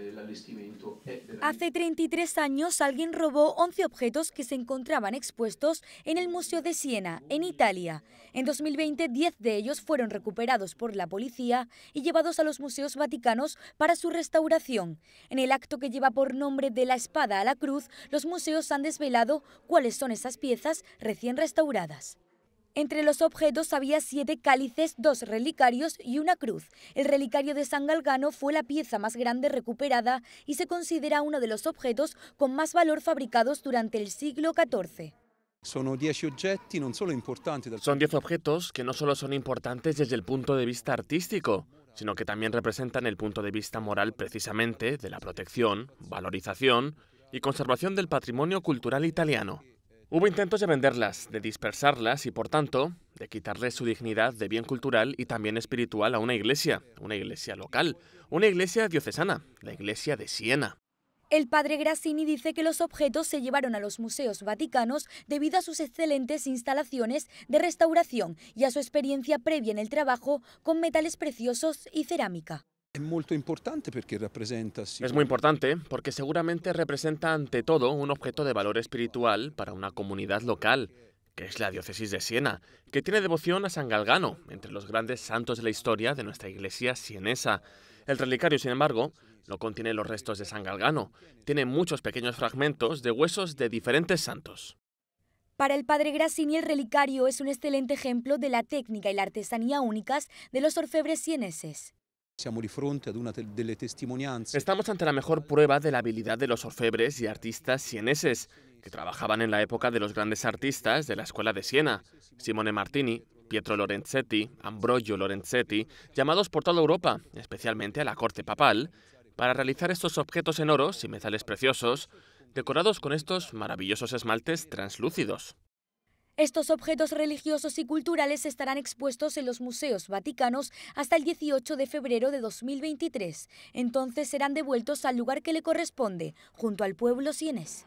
Eh, eh, Hace 33 años alguien robó 11 objetos que se encontraban expuestos en el Museo de Siena, en Italia. En 2020, 10 de ellos fueron recuperados por la policía y llevados a los museos vaticanos para su restauración. En el acto que lleva por nombre de la espada a la cruz, los museos han desvelado cuáles son esas piezas recién restauradas. Entre los objetos había siete cálices, dos relicarios y una cruz. El relicario de San Galgano fue la pieza más grande recuperada y se considera uno de los objetos con más valor fabricados durante el siglo XIV. Son diez objetos que no solo son importantes desde el punto de vista artístico, sino que también representan el punto de vista moral precisamente de la protección, valorización y conservación del patrimonio cultural italiano. Hubo intentos de venderlas, de dispersarlas y, por tanto, de quitarle su dignidad de bien cultural y también espiritual a una iglesia, una iglesia local, una iglesia diocesana, la iglesia de Siena. El padre Grassini dice que los objetos se llevaron a los museos vaticanos debido a sus excelentes instalaciones de restauración y a su experiencia previa en el trabajo con metales preciosos y cerámica. Es muy importante porque seguramente representa ante todo un objeto de valor espiritual para una comunidad local, que es la diócesis de Siena, que tiene devoción a San Galgano, entre los grandes santos de la historia de nuestra iglesia sienesa. El relicario, sin embargo, no contiene los restos de San Galgano, tiene muchos pequeños fragmentos de huesos de diferentes santos. Para el padre Grassini, el relicario es un excelente ejemplo de la técnica y la artesanía únicas de los orfebres sieneses. Estamos ante la mejor prueba de la habilidad de los orfebres y artistas sieneses, que trabajaban en la época de los grandes artistas de la escuela de Siena, Simone Martini, Pietro Lorenzetti, Ambrogio Lorenzetti, llamados por toda Europa, especialmente a la corte papal, para realizar estos objetos en oro, y metales preciosos, decorados con estos maravillosos esmaltes translúcidos. Estos objetos religiosos y culturales estarán expuestos en los museos vaticanos hasta el 18 de febrero de 2023. Entonces serán devueltos al lugar que le corresponde, junto al pueblo sienes.